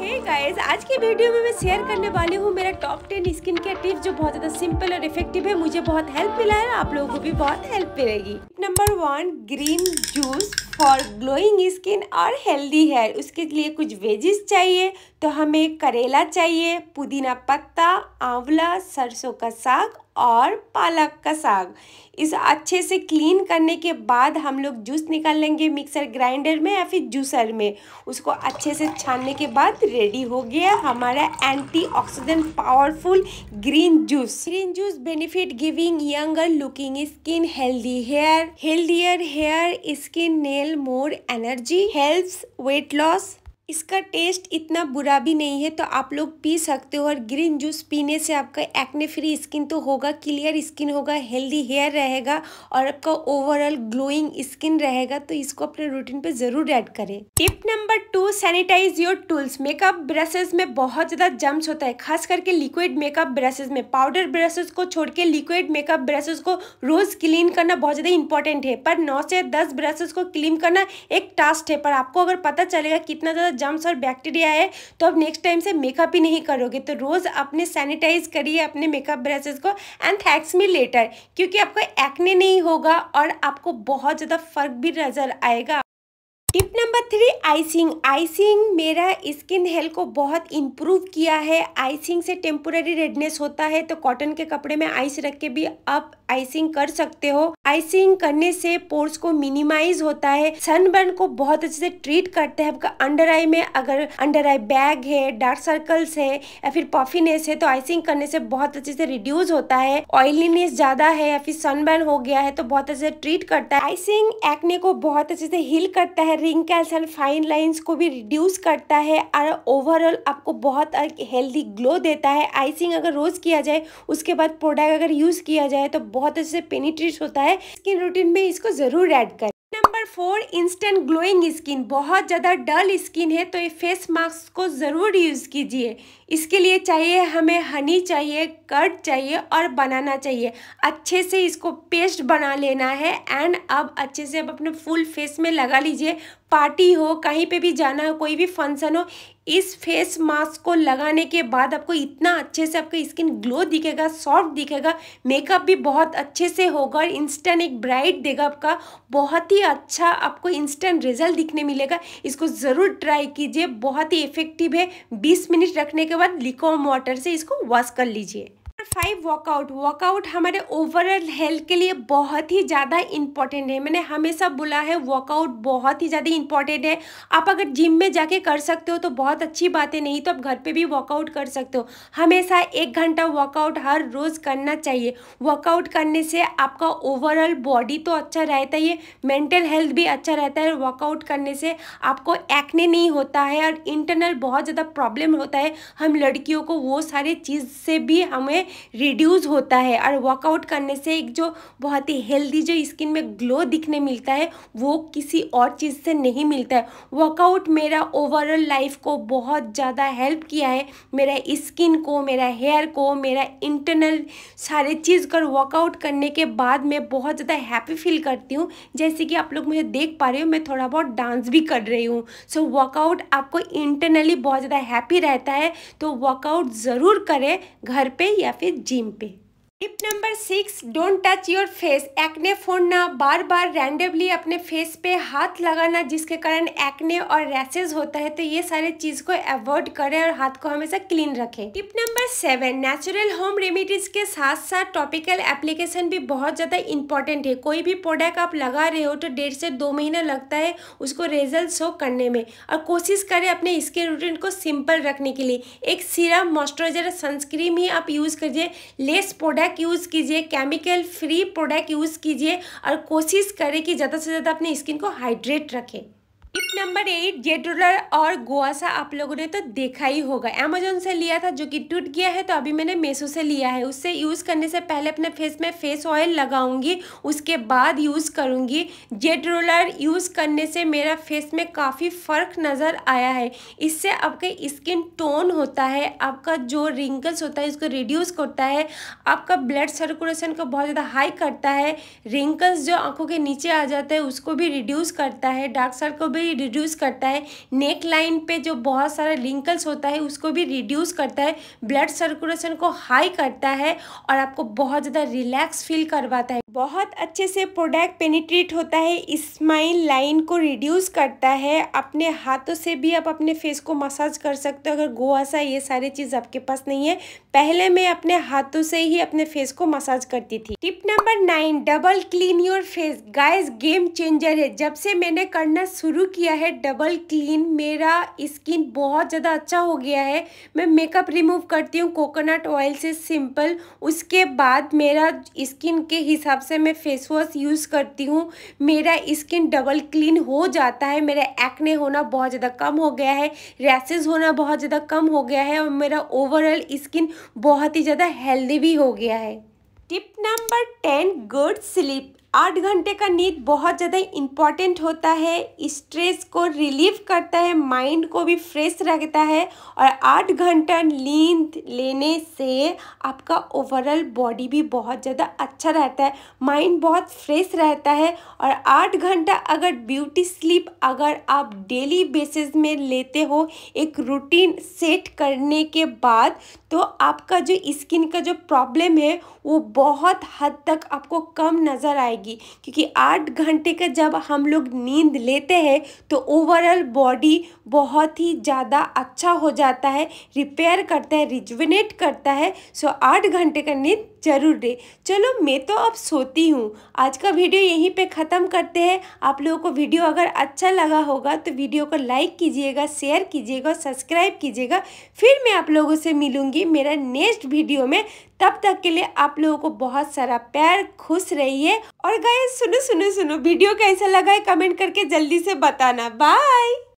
हे hey guys आज की video में मैं शेयर करने वाली हूँ मेरा top ten skin care tips जो बहुत ज़्यादा सिंपल और इफेक्टिव है मुझे बहुत हेल्प मिला है आप लोगों को भी बहुत हेल्प मिलेगी number one green juice for glowing skin और हेल्दी हेयर उसके लिए कुछ वेजिस चाहिए तो हमें करेला चाहिए पुदीना पत्ता आंवला सरसों का साग और पालक का साग इस अच्छे से क्लीन करने के बाद हम लोग जूस निकाल लेंगे मिक्सर ग्राइंडर में या फिर जूसर में उसको अच्छे से छानने के बाद रेडी हो गया हमारा antioxidant powerful green juice green juice benefit giving younger looking skin healthy hair healthier hair skin nail more energy health weight loss इसका टेस्ट इतना बुरा भी नहीं है तो आप लोग पी सकते हो और ग्रीन जूस पीने से आपका एक्ने फ्री स्किन तो होगा क्लियर स्किन होगा हेल्दी हेयर रहेगा और आपका ओवरऑल ग्लोइंग स्किन रहेगा तो इसको अपने रूटीन पे ज़रूर ऐड करें tip number two sanitise your tools makeup brushes में बहुत ज़्यादा जम्स होता है खास करके लिक्विड मेकअप ब्रशेज में पाउडर ब्रशेज को छोड़ के लिक्विड मेकअप ब्रशेज को रोज़ क्लीन करना बहुत ज़्यादा इंपॉर्टेंट है पर नौ से दस ब्रशेज को क्लीन करना एक टास्क है पर आपको अगर पता चलेगा कितना ज़्यादा जम्स और बैक्टीरिया है तो आप नेक्स्ट टाइम से मेकअप ही नहीं करोगे तो रोज़ अपने सैनिटाइज करिए अपने मेकअप ब्रशेज को एंड थैंक्स मी लेटर क्योंकि आपको एक्ने नहीं होगा और आपको बहुत ज़्यादा फर्क भी नज़र आएगा tip number three icing icing मेरा स्किन हेल्थ को बहुत इम्प्रूव किया है आइसिंग से टेम्पोरेरी रेडनेस होता है तो कॉटन के कपड़े में आइस रख के भी आप आइसिंग कर सकते हो आइसिंग करने से पोर्स को मिनिमाइज होता है सनबर्न को बहुत अच्छे से ट्रीट करते हैं आपका अंडर आई में अगर अंडर आई बैग है डार्क सर्कल्स है या फिर पफीनेस है तो आइसिंग करने से बहुत अच्छे से रिड्यूज होता है ऑयलीनेस ज्यादा है या फिर सनबर्न हो गया है तो बहुत अच्छे से ट्रीट करता है आइसिंग एक्ने को बहुत अच्छे से हील करता है रिंकल्स एंड फाइन लाइन्स को भी रिड्यूस करता है और ओवरऑल आपको बहुत हेल्दी ग्लो देता है आइसिंग अगर रोज किया जाए उसके बाद प्रोडक्ट अगर यूज किया जाए तो बहुत अच्छे से पेनिट्रेट होता है स्किन रूटीन में इसको ज़रूर ऐड करें number four instant glowing skin बहुत ज़्यादा डल स्किन है तो ये फेस मास्क को ज़रूर यूज़ कीजिए इसके लिए चाहिए हमें हनी चाहिए कर्ड चाहिए और बनाना चाहिए अच्छे से इसको पेस्ट बना लेना है एंड अब अच्छे से अब अपने फुल फेस में लगा लीजिए पार्टी हो कहीं पे भी जाना हो कोई भी फंक्शन हो इस फेस मास्क को लगाने के बाद आपको इतना अच्छे से आपका स्किन ग्लो दिखेगा सॉफ्ट दिखेगा मेकअप भी बहुत अच्छे से होगा और इंस्टेंट एक ब्राइट देगा आपका बहुत ही अच्छा आपको इंस्टेंट रिजल्ट दिखने मिलेगा इसको ज़रूर ट्राई कीजिए बहुत ही इफेक्टिव है बीस मिनट रखने के बाद लिकोम वाटर से इसको वॉश कर लीजिए फाइव वर्कआउट वर्कआउट हमारे ओवरऑल हेल्थ के लिए बहुत ही ज़्यादा इंपॉर्टेंट है मैंने हमेशा बोला है वर्कआउट बहुत ही ज़्यादा इंपॉर्टेंट है आप अगर जिम में जाके कर सकते हो तो बहुत अच्छी बात है नहीं तो आप घर पे भी वर्कआउट कर सकते हो हमेशा एक घंटा वर्कआउट हर रोज़ करना चाहिए वर्कआउट करने से आपका ओवरऑल बॉडी तो अच्छा रहता ही है मेंटल हेल्थ भी अच्छा रहता है वर्कआउट करने से आपको एक्ने नहीं होता है और इंटरनल बहुत ज़्यादा प्रॉब्लम होता है हम लड़कियों को वो सारी चीज़ से भी हमें रिड्यूज़ होता है और वर्कआउट करने से एक जो बहुत ही हेल्दी जो स्किन में ग्लो दिखने मिलता है वो किसी और चीज़ से नहीं मिलता है वर्कआउट मेरा ओवरऑल लाइफ को बहुत ज़्यादा हेल्प किया है मेरा स्किन को मेरा हेयर को मेरा इंटरनल सारे चीज़ कर वर्कआउट करने के बाद मैं बहुत ज़्यादा हैप्पी फील करती हूँ जैसे कि आप लोग मुझे देख पा रहे हो मैं थोड़ा बहुत डांस भी कर रही हूँ सो वर्कआउट आपको इंटरनली बहुत ज़्यादा हैप्पी रहता है तो वर्कआउट ज़रूर करें घर पे या फिर जिम पे tip number six don't touch your face acne फोड़ना बार बार रैंडमली अपने फेस पे हाथ लगाना जिसके कारण एक्ने और रैसेज होता है तो ये सारे चीज़ को अवॉइड करें और हाथ को हमेशा क्लीन रखें tip number seven natural home remedies के साथ साथ टॉपिकल एप्लीकेशन भी बहुत ज़्यादा इंपॉर्टेंट है कोई भी प्रोडक्ट आप लगा रहे हो तो डेढ़ से दो महीना लगता है उसको रिजल्ट शो करने में और कोशिश करें अपने स्किन रूटीन को सिंपल रखने के लिए एक सीरम मॉइस्चराइजर सनस्क्रीम ही आप यूज़ करिए लेस प्रोडक्ट प्रोडक्ट यूज़ कीजिए केमिकल फ्री प्रोडक्ट यूज़ कीजिए और कोशिश करें कि ज़्यादा से ज़्यादा अपनी स्किन को हाइड्रेट रखें tip number eight jade roller और गोआसा आप लोगों ने तो देखा ही होगा अमेजोन से लिया था जो कि टूट गया है तो अभी मैंने मेसो से लिया है उससे यूज़ करने से पहले अपने फेस में फेस ऑयल लगाऊंगी उसके बाद यूज़ करूंगी जेट रोलर यूज़ करने से मेरा फेस में काफ़ी फ़र्क नज़र आया है इससे आपके स्किन टोन होता है आपका जो रिंकल्स होता है उसको रिड्यूस करता है आपका ब्लड सर्कुलेशन को बहुत ज़्यादा हाई करता है रिंकल्स जो आँखों के नीचे आ जाते हैं उसको भी रिड्यूस करता है डार्क सर्कल भी भी रिड्यूस करता है नेक लाइन पे जो बहुत सारा रिंकल्स होता है उसको भी रिड्यूस करता है ब्लड सर्कुलेशन को हाई करता है और आपको बहुत ज़्यादा रिलैक्स फील करवाता है बहुत अच्छे से प्रोडक्ट पेनिट्रेट होता है स्माइल लाइन को रिड्यूस करता है अपने हाथों से भी आप अपने फेस को मसाज कर सकते हो अगर गोवा सा ये सारी चीज़ आपके पास नहीं है पहले मैं अपने हाथों से ही अपने फेस को मसाज करती थी tip number nine double clean your face guys game changer है जब से मैंने करना शुरू किया है डबल क्लीन मेरा स्किन बहुत ज़्यादा अच्छा हो गया है मैं मेकअप रिमूव करती हूँ कोकोनट ऑयल से सिंपल उसके बाद मेरा स्किन के हिसाब हिसाब से मैं फेस वॉश यूज़ करती हूँ मेरा स्किन डबल क्लीन हो जाता है मेरा एक्ने होना बहुत ज़्यादा कम हो गया है रैसेज होना बहुत ज़्यादा कम हो गया है और मेरा ओवरऑल स्किन बहुत ही ज़्यादा हेल्दी भी हो गया है tip number ten good sleep आठ घंटे का नींद बहुत ज़्यादा इम्पॉर्टेंट होता है स्ट्रेस को रिलीव करता है माइंड को भी फ्रेश रखता है और आठ घंटा नींद लेने से आपका ओवरऑल बॉडी भी बहुत ज़्यादा अच्छा रहता है माइंड बहुत फ्रेश रहता है और आठ घंटा अगर ब्यूटी स्लीप अगर आप डेली बेसिस में लेते हो एक रूटीन सेट करने के बाद तो आपका जो स्किन का जो प्रॉब्लम है वो बहुत हद तक आपको कम नज़र आएगी जाएगी क्योंकि आठ घंटे का जब हम लोग नींद लेते हैं तो ओवरऑल बॉडी बहुत ही ज़्यादा अच्छा हो जाता है रिपेयर करता है रिजविनेट करता है सो आठ घंटे का नींद जरूर दे चलो मैं तो अब सोती हूँ आज का वीडियो यहीं पे ख़त्म करते हैं आप लोगों को वीडियो अगर अच्छा लगा होगा तो वीडियो को लाइक कीजिएगा शेयर कीजिएगा सब्सक्राइब कीजिएगा फिर मैं आप लोगों से मिलूँगी मेरा नेक्स्ट वीडियो में तब तक के लिए आप लोगों को बहुत सारा प्यार खुश रहिए और गाय सुनो सुनो सुनो वीडियो कैसा लगा है कमेंट करके जल्दी से बताना बाय